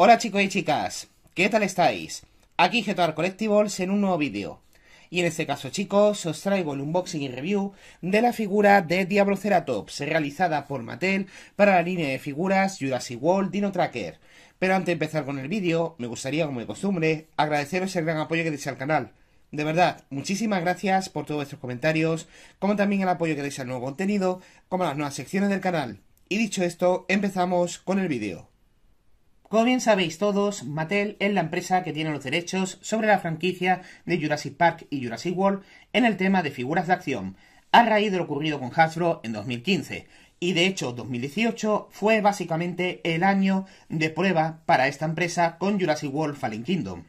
Hola chicos y chicas, ¿qué tal estáis? Aquí Getar Collectibles en un nuevo vídeo. Y en este caso chicos, os traigo el unboxing y review de la figura de Diablo Ceratops realizada por Mattel para la línea de figuras Jurassic World Dino Tracker. Pero antes de empezar con el vídeo, me gustaría como de costumbre agradeceros el gran apoyo que deis al canal. De verdad, muchísimas gracias por todos vuestros comentarios, como también el apoyo que deis al nuevo contenido, como las nuevas secciones del canal. Y dicho esto, empezamos con el vídeo. Como bien sabéis todos, Mattel es la empresa que tiene los derechos sobre la franquicia de Jurassic Park y Jurassic World en el tema de figuras de acción, a raíz de lo ocurrido con Hasbro en 2015. Y de hecho, 2018 fue básicamente el año de prueba para esta empresa con Jurassic World Fallen Kingdom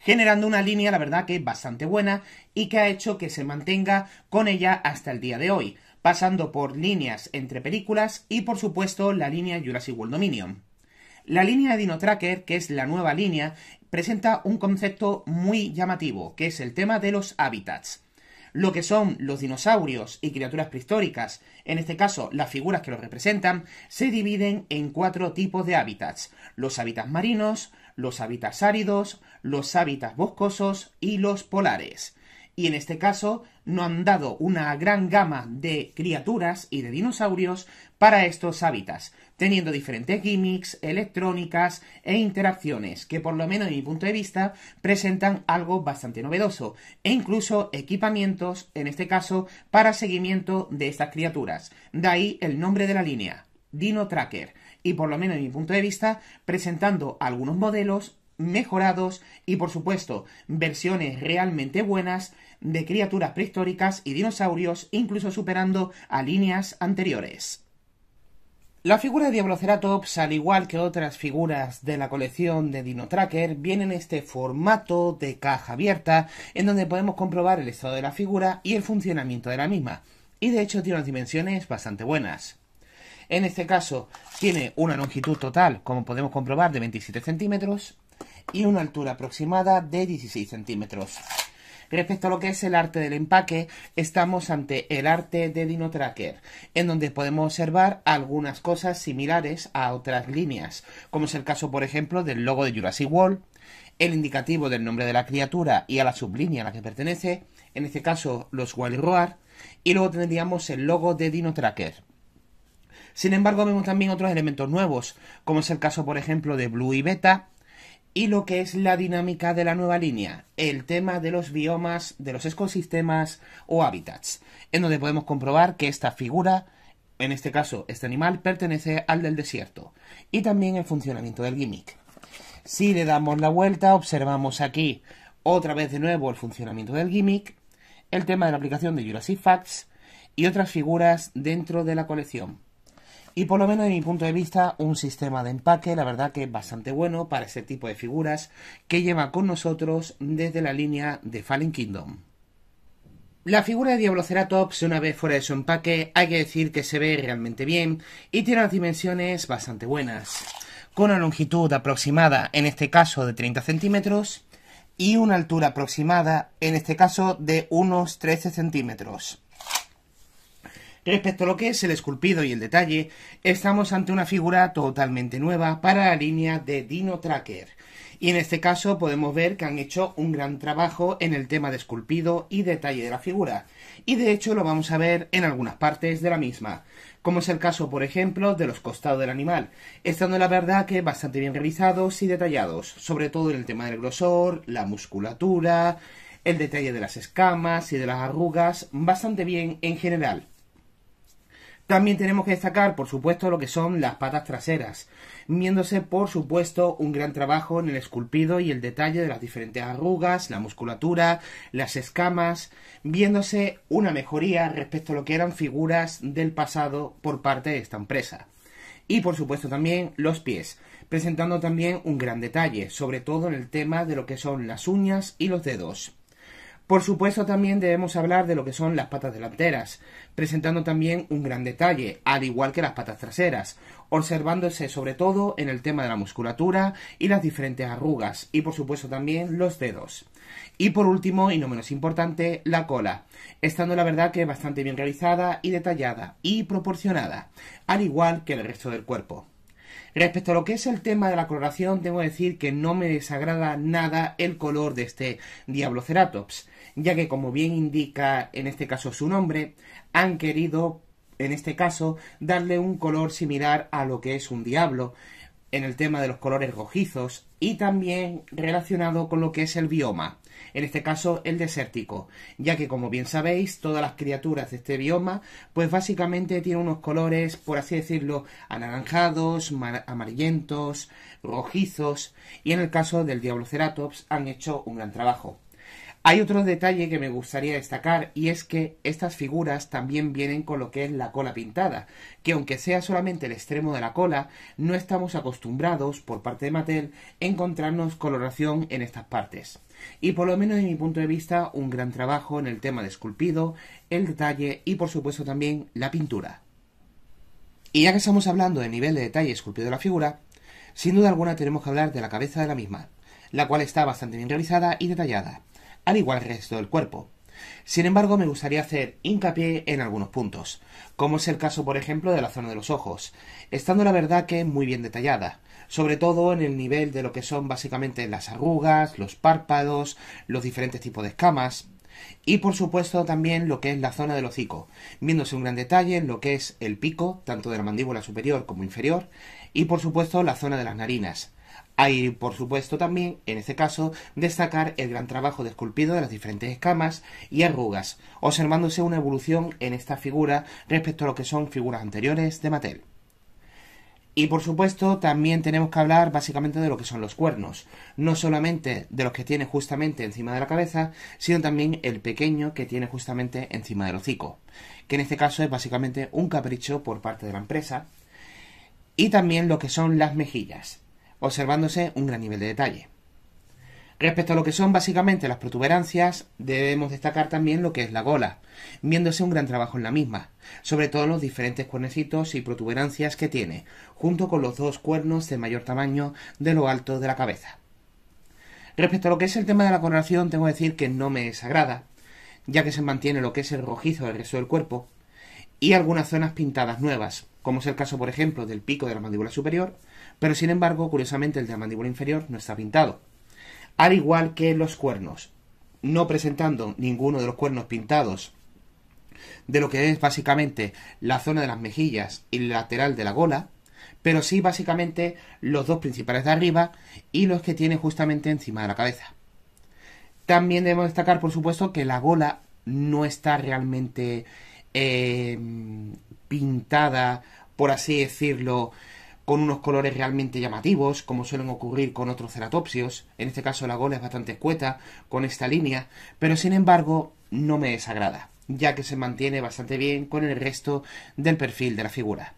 generando una línea, la verdad que bastante buena y que ha hecho que se mantenga con ella hasta el día de hoy, pasando por líneas entre películas y por supuesto la línea Jurassic World Dominion. La línea de DinoTracker, que es la nueva línea, presenta un concepto muy llamativo, que es el tema de los hábitats. Lo que son los dinosaurios y criaturas prehistóricas, en este caso las figuras que los representan, se dividen en cuatro tipos de hábitats. Los hábitats marinos, los hábitats áridos, los hábitats boscosos y los polares y en este caso no han dado una gran gama de criaturas y de dinosaurios para estos hábitats, teniendo diferentes gimmicks, electrónicas e interacciones que por lo menos en mi punto de vista presentan algo bastante novedoso e incluso equipamientos, en este caso, para seguimiento de estas criaturas. De ahí el nombre de la línea, Dino Tracker, y por lo menos en mi punto de vista presentando algunos modelos mejorados y por supuesto versiones realmente buenas de criaturas prehistóricas y dinosaurios, incluso superando a líneas anteriores. La figura de Diabloceratops, al igual que otras figuras de la colección de Dino Tracker, viene en este formato de caja abierta, en donde podemos comprobar el estado de la figura y el funcionamiento de la misma, y de hecho tiene unas dimensiones bastante buenas. En este caso, tiene una longitud total, como podemos comprobar, de 27 centímetros y una altura aproximada de 16 centímetros. Respecto a lo que es el arte del empaque, estamos ante el arte de Dino Tracker, en donde podemos observar algunas cosas similares a otras líneas, como es el caso, por ejemplo, del logo de Jurassic World, el indicativo del nombre de la criatura y a la sublínea a la que pertenece, en este caso los Wally Roar, y luego tendríamos el logo de Dino Tracker. Sin embargo, vemos también otros elementos nuevos, como es el caso, por ejemplo, de Blue y Beta, y lo que es la dinámica de la nueva línea, el tema de los biomas, de los ecosistemas o hábitats, en donde podemos comprobar que esta figura, en este caso este animal, pertenece al del desierto, y también el funcionamiento del gimmick. Si le damos la vuelta, observamos aquí otra vez de nuevo el funcionamiento del gimmick, el tema de la aplicación de Jurassic Facts y otras figuras dentro de la colección. Y por lo menos, de mi punto de vista, un sistema de empaque, la verdad que es bastante bueno para este tipo de figuras que lleva con nosotros desde la línea de Fallen Kingdom. La figura de Diablo Ceratops, una vez fuera de su empaque, hay que decir que se ve realmente bien y tiene unas dimensiones bastante buenas, con una longitud aproximada, en este caso de 30 centímetros, y una altura aproximada, en este caso de unos 13 centímetros. Respecto a lo que es el esculpido y el detalle, estamos ante una figura totalmente nueva para la línea de Dino Tracker. Y en este caso podemos ver que han hecho un gran trabajo en el tema de esculpido y detalle de la figura. Y de hecho lo vamos a ver en algunas partes de la misma. Como es el caso, por ejemplo, de los costados del animal, estando la verdad que bastante bien realizados y detallados, sobre todo en el tema del grosor, la musculatura, el detalle de las escamas y de las arrugas, bastante bien en general. También tenemos que destacar, por supuesto, lo que son las patas traseras, viéndose, por supuesto, un gran trabajo en el esculpido y el detalle de las diferentes arrugas, la musculatura, las escamas, viéndose una mejoría respecto a lo que eran figuras del pasado por parte de esta empresa. Y, por supuesto, también los pies, presentando también un gran detalle, sobre todo en el tema de lo que son las uñas y los dedos. Por supuesto también debemos hablar de lo que son las patas delanteras, presentando también un gran detalle, al igual que las patas traseras, observándose sobre todo en el tema de la musculatura y las diferentes arrugas, y por supuesto también los dedos. Y por último, y no menos importante, la cola, estando la verdad que bastante bien realizada y detallada y proporcionada, al igual que el resto del cuerpo. Respecto a lo que es el tema de la coloración, debo decir que no me desagrada nada el color de este Diabloceratops, ya que como bien indica en este caso su nombre, han querido en este caso darle un color similar a lo que es un diablo en el tema de los colores rojizos y también relacionado con lo que es el bioma en este caso el desértico, ya que como bien sabéis, todas las criaturas de este bioma, pues básicamente tienen unos colores, por así decirlo, anaranjados, amarillentos, rojizos, y en el caso del Diabloceratops han hecho un gran trabajo. Hay otro detalle que me gustaría destacar y es que estas figuras también vienen con lo que es la cola pintada, que aunque sea solamente el extremo de la cola, no estamos acostumbrados por parte de Mattel encontrarnos coloración en estas partes y por lo menos de mi punto de vista un gran trabajo en el tema de esculpido, el detalle y por supuesto también la pintura. Y ya que estamos hablando de nivel de detalle esculpido de la figura, sin duda alguna tenemos que hablar de la cabeza de la misma, la cual está bastante bien realizada y detallada, al igual que el resto del cuerpo. Sin embargo, me gustaría hacer hincapié en algunos puntos, como es el caso, por ejemplo, de la zona de los ojos, estando la verdad que muy bien detallada, sobre todo en el nivel de lo que son básicamente las arrugas, los párpados, los diferentes tipos de escamas y por supuesto también lo que es la zona del hocico, viéndose un gran detalle en lo que es el pico, tanto de la mandíbula superior como inferior, y por supuesto la zona de las narinas. Hay, por supuesto, también, en este caso, destacar el gran trabajo de esculpido de las diferentes escamas y arrugas, observándose una evolución en esta figura respecto a lo que son figuras anteriores de Mattel. Y por supuesto, también tenemos que hablar básicamente de lo que son los cuernos. No solamente de los que tiene justamente encima de la cabeza, sino también el pequeño que tiene justamente encima del hocico. Que en este caso es básicamente un capricho por parte de la empresa. Y también lo que son las mejillas, observándose un gran nivel de detalle. Respecto a lo que son básicamente las protuberancias, debemos destacar también lo que es la gola, viéndose un gran trabajo en la misma, sobre todo los diferentes cuernecitos y protuberancias que tiene, junto con los dos cuernos de mayor tamaño de lo alto de la cabeza. Respecto a lo que es el tema de la coronación, tengo que decir que no me desagrada, ya que se mantiene lo que es el rojizo del resto del cuerpo, y algunas zonas pintadas nuevas, como es el caso, por ejemplo, del pico de la mandíbula superior, pero sin embargo, curiosamente, el de la mandíbula inferior no está pintado al igual que los cuernos, no presentando ninguno de los cuernos pintados de lo que es básicamente la zona de las mejillas y el lateral de la gola, pero sí básicamente los dos principales de arriba y los que tiene justamente encima de la cabeza. También debemos destacar, por supuesto, que la gola no está realmente eh, pintada, por así decirlo, con unos colores realmente llamativos, como suelen ocurrir con otros ceratopsios. En este caso la gola es bastante escueta, con esta línea, pero sin embargo no me desagrada, ya que se mantiene bastante bien con el resto del perfil de la figura.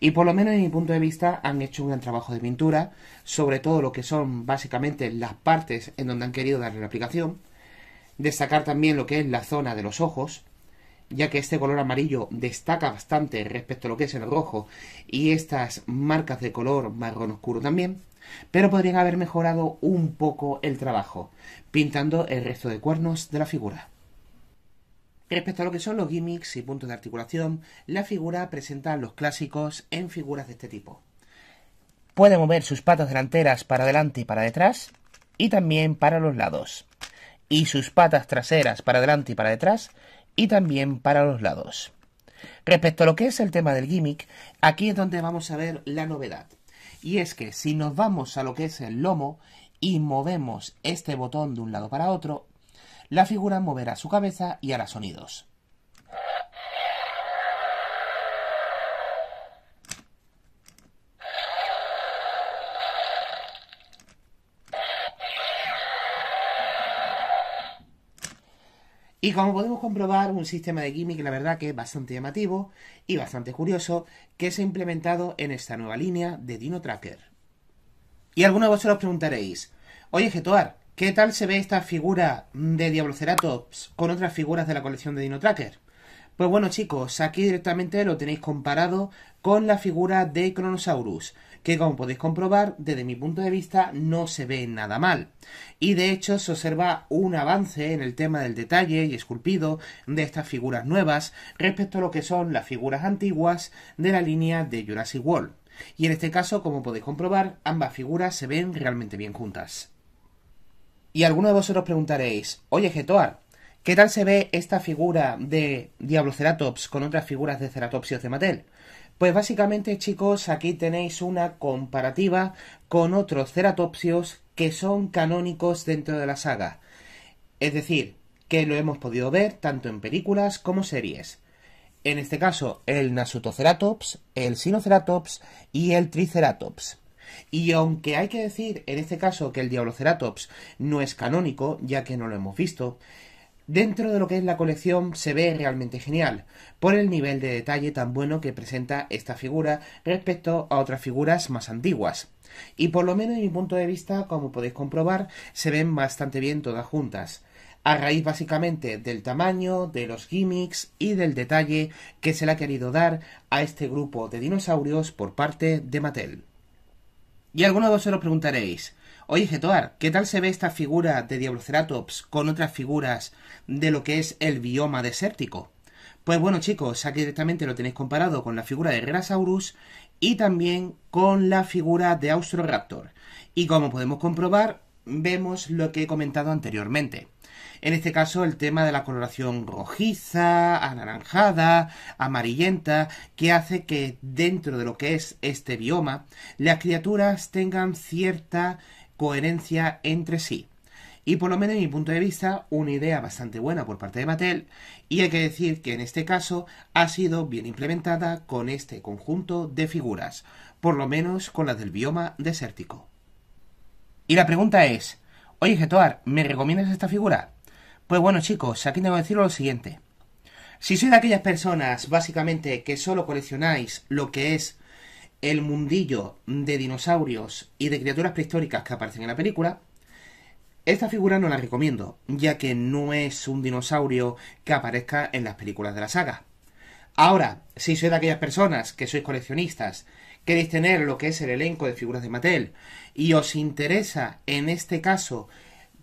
Y por lo menos en mi punto de vista han hecho un gran trabajo de pintura, sobre todo lo que son básicamente las partes en donde han querido darle la aplicación. Destacar también lo que es la zona de los ojos, ya que este color amarillo destaca bastante respecto a lo que es el rojo y estas marcas de color marrón oscuro también, pero podrían haber mejorado un poco el trabajo, pintando el resto de cuernos de la figura. Respecto a lo que son los gimmicks y puntos de articulación, la figura presenta los clásicos en figuras de este tipo. Puede mover sus patas delanteras para adelante y para detrás, y también para los lados, y sus patas traseras para adelante y para detrás, y también para los lados. Respecto a lo que es el tema del gimmick, aquí es donde vamos a ver la novedad. Y es que si nos vamos a lo que es el lomo y movemos este botón de un lado para otro, la figura moverá su cabeza y hará sonidos. Y como podemos comprobar, un sistema de gimmick, la verdad que es bastante llamativo y bastante curioso, que se ha implementado en esta nueva línea de Dino Tracker. Y algunos de vosotros preguntaréis, oye Getoar, ¿qué tal se ve esta figura de Ceratops con otras figuras de la colección de Dino Tracker? Pues bueno chicos, aquí directamente lo tenéis comparado con la figura de Cronosaurus, que como podéis comprobar, desde mi punto de vista no se ve nada mal. Y de hecho se observa un avance en el tema del detalle y esculpido de estas figuras nuevas respecto a lo que son las figuras antiguas de la línea de Jurassic World. Y en este caso, como podéis comprobar, ambas figuras se ven realmente bien juntas. Y alguno de vosotros preguntaréis, oye Getoar, ¿Qué tal se ve esta figura de Diablo Ceratops con otras figuras de Ceratopsios de Mattel? Pues básicamente, chicos, aquí tenéis una comparativa con otros ceratopsios que son canónicos dentro de la saga. Es decir, que lo hemos podido ver tanto en películas como series. En este caso, el Nasutoceratops, el Sinoceratops y el Triceratops. Y aunque hay que decir en este caso que el Diabloceratops no es canónico, ya que no lo hemos visto, Dentro de lo que es la colección se ve realmente genial, por el nivel de detalle tan bueno que presenta esta figura respecto a otras figuras más antiguas. Y por lo menos en mi punto de vista, como podéis comprobar, se ven bastante bien todas juntas, a raíz básicamente del tamaño, de los gimmicks y del detalle que se le ha querido dar a este grupo de dinosaurios por parte de Mattel. Y algunos de vosotros preguntaréis, Oye, Getoar, ¿qué tal se ve esta figura de Diabloceratops con otras figuras de lo que es el bioma desértico? Pues bueno, chicos, aquí directamente lo tenéis comparado con la figura de Grasaurus y también con la figura de Austroraptor. Y como podemos comprobar, vemos lo que he comentado anteriormente. En este caso, el tema de la coloración rojiza, anaranjada, amarillenta, que hace que dentro de lo que es este bioma, las criaturas tengan cierta coherencia entre sí. Y por lo menos, en mi punto de vista, una idea bastante buena por parte de Mattel. Y hay que decir que en este caso ha sido bien implementada con este conjunto de figuras, por lo menos con las del bioma desértico. Y la pregunta es: Oye, Getoar, ¿me recomiendas esta figura? Pues bueno, chicos, aquí tengo que decir lo siguiente. Si sois de aquellas personas, básicamente, que solo coleccionáis lo que es el mundillo de dinosaurios y de criaturas prehistóricas que aparecen en la película, esta figura no la recomiendo, ya que no es un dinosaurio que aparezca en las películas de la saga. Ahora, si sois de aquellas personas que sois coleccionistas, queréis tener lo que es el elenco de figuras de Mattel, y os interesa en este caso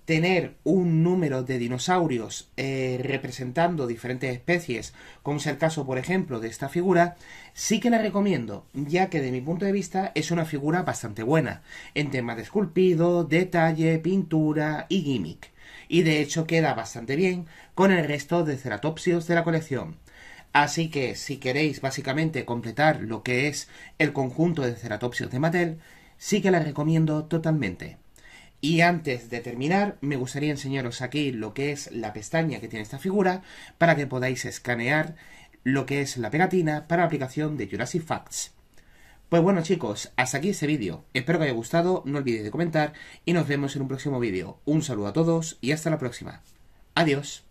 tener un número de dinosaurios eh, representando diferentes especies, como es el caso, por ejemplo, de esta figura, sí que la recomiendo, ya que de mi punto de vista es una figura bastante buena, en temas de esculpido, detalle, pintura y gimmick, y de hecho queda bastante bien con el resto de ceratopsios de la colección. Así que si queréis básicamente completar lo que es el conjunto de ceratopsios de Mattel, sí que la recomiendo totalmente. Y antes de terminar, me gustaría enseñaros aquí lo que es la pestaña que tiene esta figura para que podáis escanear lo que es la pegatina para la aplicación de Jurassic Facts. Pues bueno chicos, hasta aquí este vídeo. Espero que os haya gustado, no olvidéis de comentar y nos vemos en un próximo vídeo. Un saludo a todos y hasta la próxima. Adiós.